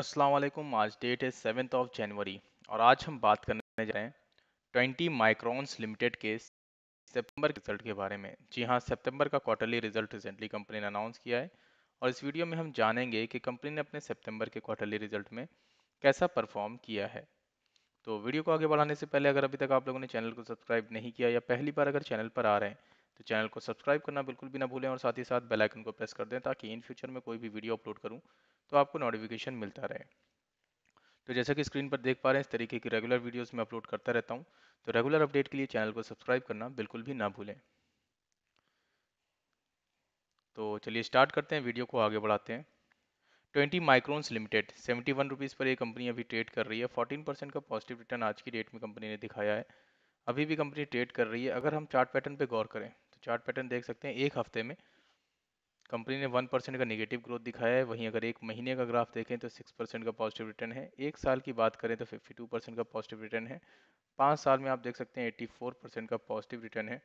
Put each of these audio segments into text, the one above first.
असलकुम आज डेट है सेवन्थ ऑफ जनवरी और आज हम बात करने जा रहे हैं ट्वेंटी माइक्रॉन्स लिमिटेड के सितंबर के रिजल्ट के बारे में जी हाँ सितंबर का क्वार्टरली रिजल्ट रिसेंटली कंपनी ने अनाउंस किया है और इस वीडियो में हम जानेंगे कि कंपनी ने अपने सितंबर के क्वार्टरली रिजल्ट में कैसा परफॉर्म किया है तो वीडियो को आगे बढ़ाने से पहले अगर अभी तक आप लोगों ने चैनल को सब्सक्राइब नहीं किया या पहली बार अगर चैनल पर आ रहे हैं तो चैनल को सब्सक्राइब करना बिल्कुल भी ना भूलें और साथ ही साथ बेल आइकन को प्रेस कर दें ताकि इन फ्यूचर में कोई भी वीडियो अपलोड करूँ तो आपको नोटिफिकेशन मिलता रहे तो जैसा कि स्क्रीन पर देख पा रहे हैं इस तरीके की रेगुलर वीडियोस में अपलोड करता रहता हूँ तो रेगुलर अपडेट के लिए चैनल को सब्सक्राइब करना बिल्कुल भी ना भूलें तो चलिए स्टार्ट करते हैं वीडियो को आगे बढ़ाते हैं twenty microns limited seventy one rupees पर यह कंपनी अभी ट्रेड कर रही है फोर्टीन परसेंट का पॉजिटिव रिटर्न आज की डेट में कंपनी ने दिखाया है अभी भी कंपनी ट्रेड कर रही है अगर हम चार्ट पैटर्न पर गौर करें चार्ट पैटर्न देख सकते हैं एक हफ्ते में कंपनी ने वन परसेंट का निगेटिव ग्रोथ दिखाया है वहीं अगर एक महीने का ग्राफ देखें तो सिक्स परसेंट का पॉजिटिव रिटर्न है एक साल की बात करें तो फिफ्टी टू परसेंट का पॉजिटिव रिटर्न है पाँच साल में आप देख सकते हैं एट्टी फोर परसेंट का पॉजिटिव रिटर्न है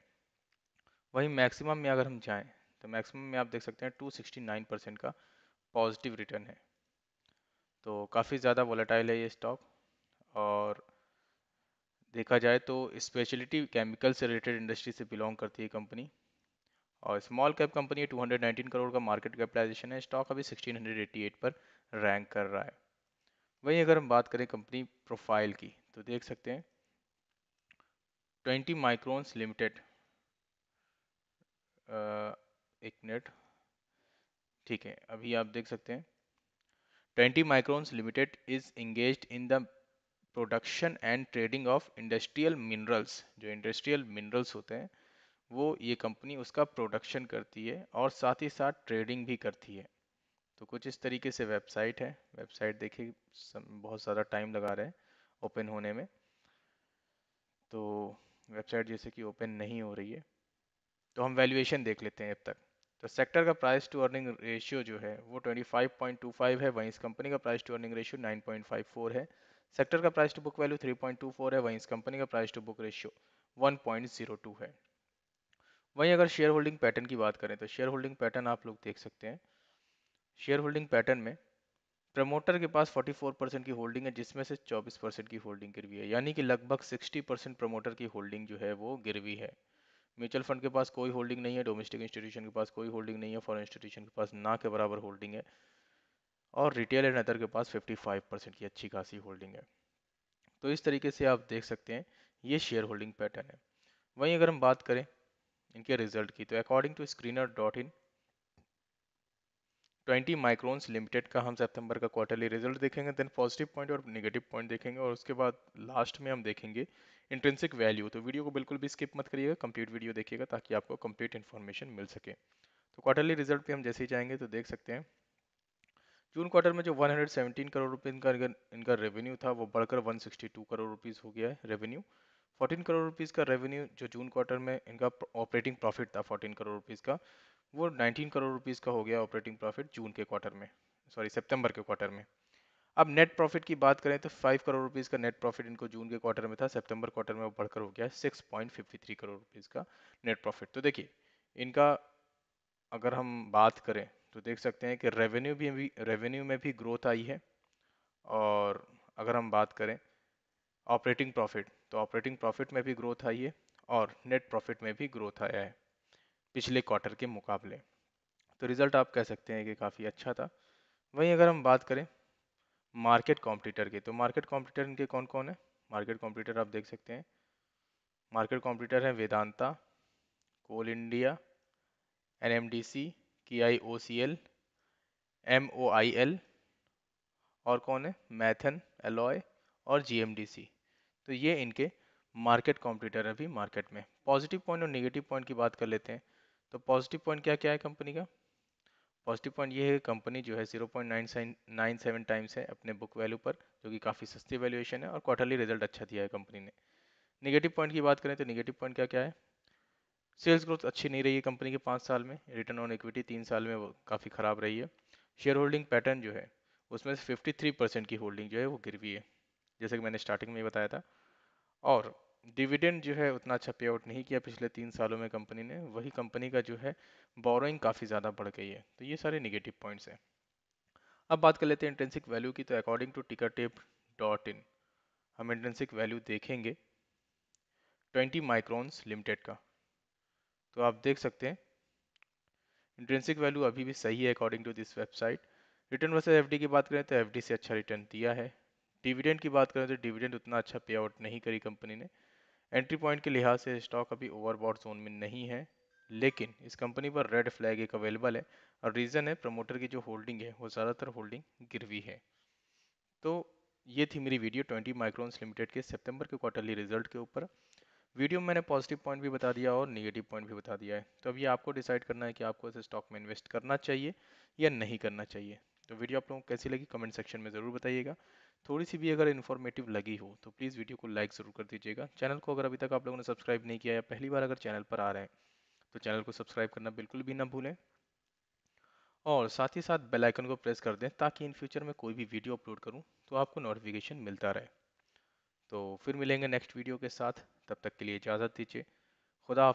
वहीं मैक्सिमम में अगर हम जाएँ तो मैक्सिमम में आप देख सकते हैं टू सिक्सटी नाइन परसेंट का पॉजिटिव रिटर्न है तो काफ़ी ज़्यादा वॉलेटाइल है ये स्टॉक और देखा जाए तो स्पेशलिटी केमिकल से रिलेटेड इंडस्ट्री से बिलोंग करती है कंपनी और स्मॉल कैप कंपनी है 219 करोड़ का मार्केट कैपिटलाइजेशन है स्टॉक अभी 1688 पर रैंक कर रहा है वहीं अगर हम बात करें कंपनी प्रोफाइल की तो देख सकते हैं 20 माइक्रोन्स लिमिटेड एक मिनट ठीक है अभी आप देख सकते हैं 20 microns limited is engage in the production and trading of industrial minerals जो इंडस्ट्रियल मिनरल्स होते हैं वो ये कंपनी उसका प्रोडक्शन करती है और साथ ही साथ ट्रेडिंग भी करती है तो कुछ इस तरीके से वेबसाइट है वेबसाइट देखिए बहुत ज़्यादा टाइम लगा रहे हैं ओपन होने में तो वेबसाइट जैसे कि ओपन नहीं हो रही है तो हम वैल्यूएशन देख लेते हैं अब तक तो सेक्टर का प्राइस टू अर्निंग रेशियो जो है वो 25.25 है वहीं इस कंपनी का प्राइस टू अर्निंग रेशियो 9.54 है सेक्टर का प्राइस टू बुक वैल्यू 3.24 है वहीं इस कंपनी का प्राइस टू बुक रेशियो 1.02 है वहीं अगर शेयर होल्डिंग पैटर्न की बात करें तो शेयर होल्डिंग पैटर्न आप लोग देख सकते हैं शेयर होल्डिंग पैटर्न में प्रमोटर के पास 44 परसेंट की होल्डिंग है जिसमें से 24 परसेंट की होल्डिंग गिरवी है यानी कि लगभग 60 परसेंट प्रमोटर की होल्डिंग जो है वो गिरवी है म्यूचुअल फंड के पास कोई होल्डिंग नहीं है डोमेस्टिक इंस्टीट्यूशन के पास कोई होल्डिंग नहीं है फॉरन इंस्टीट्यूशन के पास ना के बराबर होल्डिंग है और रिटेल एंड अदर के पास 55 परसेंट की अच्छी खासी होल्डिंग है तो इस तरीके से आप देख सकते हैं ये शेयर होल्डिंग पैटर्न है वहीं अगर हम बात करें इनके रिजल्ट की तो according to screener dot in twenty microns limited का हम सितंबर का क्वार्टरली रिजल्ट देखेंगे देन पॉजिटिव पॉइंट और नेगेटिव पॉइंट देखेंगे और उसके बाद लास्ट में हम देखेंगे इंट्रेंसिक वैल्यू तो वीडियो को बिल्कुल भी स्किप मत करिएगा कंप्लीट वीडियो देखिएगा ताकि आपको कंप्लीट इन्फॉर्मेशन मिल सके तो क्वार्टरली रिजल्ट पे हम जैसे ही जाएंगे तो देख सकते हैं जून क्वार्टर में जो 117 करोड़ रुपए इनका इनका रेवेन्यू था वो बढ़कर 162 करोड़ रुपीस हो गया है रेवेन्यू 14 करोड़ रुपीस का रेवेन्यू जो जून क्वार्टर में इनका ऑपरेटिंग प्रॉफिट था 14 करोड़ रुपीस का वो 19 करोड़ रुपीस का हो गया ऑपरेटिंग प्रॉफिट जून के क्वार्टर में सॉरी सेप्टेम्बर के क्वार्टर में अब नेट प्रॉफिट की बात करें तो फाइव करोड़ रुपीज़ का नेट प्रॉफिट इनको जून के क्वार्टर में था सेप्टेम्बर क्वार्टर में वो बढ़कर हो गया थ्री करोड़ रुपीज़ का नेट प्रॉफिट तो देखिए इनका अगर हम बात करें तो देख सकते हैं कि रेवेन्यू भी रेवेन्यू में भी ग्रोथ आई है और अगर हम बात करें ऑपरेटिंग प्रॉफिट तो ऑपरेटिंग प्रॉफिट में भी ग्रोथ आई है और नेट प्रॉफिट में भी ग्रोथ आया है पिछले क्वार्टर के मुकाबले तो रिज़ल्ट आप कह सकते हैं कि काफ़ी अच्छा था वहीं अगर हम बात करें मार्केट कॉम्पिटिटर के तो मार्केट कॉम्पिटिटर इनके कौन कौन है मार्केट कॉम्पिटिटर आप देख सकते हैं मार्केट कॉम्पिटिटर हैं वेदांता कोल इंडिया एन की I O C L M O I L और कौन है मैथन एलॉय और जी एम डी सी तो ये इनके मार्केट कॉम्पिटिटर अभी मार्केट में पॉजिटिव पॉइंट और नेगेटिव पॉइंट की बात कर लेते हैं तो पॉजिटिव पॉइंट क्या क्या है कंपनी का पॉजिटिव पॉइंट ये है कंपनी जो है zero point nine nine seven times है अपने बुक वैल्यू पर जो कि काफ़ी सस्ती वैल्यूएशन है और क्वार्टरली रिजल्ट अच्छा दिया है कंपनी ने निगेटिव पॉइंट की बात करें तो नेगेटिव पॉइंट क्या क्या है सेल्स ग्रोथ अच्छी नहीं रही है कंपनी के पाँच साल में रिटर्न ऑन इक्विटी तीन साल में वो काफ़ी ख़राब रही है शेयर होल्डिंग पैटर्न जो है उसमें से थ्री परसेंट की होल्डिंग जो है वो गिर हुई है जैसे कि मैंने स्टार्टिंग में ही बताया था और डिविडेंड जो है उतना अच्छा पे आउट नहीं किया पिछले तीन सालों में कंपनी ने वही कंपनी का जो है बोरोइंग काफ़ी ज़्यादा बढ़ गई है तो ये सारे निगेटिव पॉइंट्स हैं अब बात कर लेते हैं इंटेंसिक वैल्यू की तो according to ticker tape dot in हम इंटेंसिक वैल्यू देखेंगे 20 माइक्रोन्स लिमिटेड का तो आप देख सकते हैं इंट्रेंसिक वैल्यू अभी भी सही है according to this website return versus F की बात करें तो एफ से अच्छा रिटर्न दिया है डिविडेंड की बात करें तो डिविडेंड उतना अच्छा पे आउट नहीं करी कंपनी ने एंट्री पॉइंट के लिहाज से स्टॉक अभी ओवरबॉड जोन में नहीं है लेकिन इस कंपनी पर रेड फ्लैग एक अवेलेबल है और रीज़न है प्रमोटर की जो होल्डिंग है वो ज़्यादातर होल्डिंग गिरवी है तो ये थी मेरी वीडियो 20 माइक्रोन्स लिमिटेड के सितंबर के क्वार्टरली रिजल्ट के ऊपर वीडियो में मैंने पॉजिटिव पॉइंट भी बता दिया और निगेटिव पॉइंट भी बता दिया है तो अभी आपको डिसाइड करना है कि आपको इस स्टॉक में इन्वेस्ट करना चाहिए या नहीं करना चाहिए तो वीडियो आप लोगों को कैसी लगी कमेंट सेक्शन में ज़रूर बताइएगा थोड़ी सी भी अगर इन्फॉर्मेटिव लगी हो तो प्लीज़ वीडियो को लाइक ज़रूर कर दीजिएगा चैनल को अगर अभी तक आप लोगों ने सब्सक्राइब नहीं किया या पहली बार अगर चैनल पर आ रहे हैं तो चैनल को सब्सक्राइब करना बिल्कुल भी ना भूलें और साथ ही साथ बेल आइकन को प्रेस कर दें ताकि इन फ्यूचर में कोई भी वीडियो अपलोड करूँ तो आपको नोटिफिकेशन मिलता रहे तो फिर मिलेंगे नेक्स्ट वीडियो के साथ तब तक के लिए इजाज़त दीजिए खुदा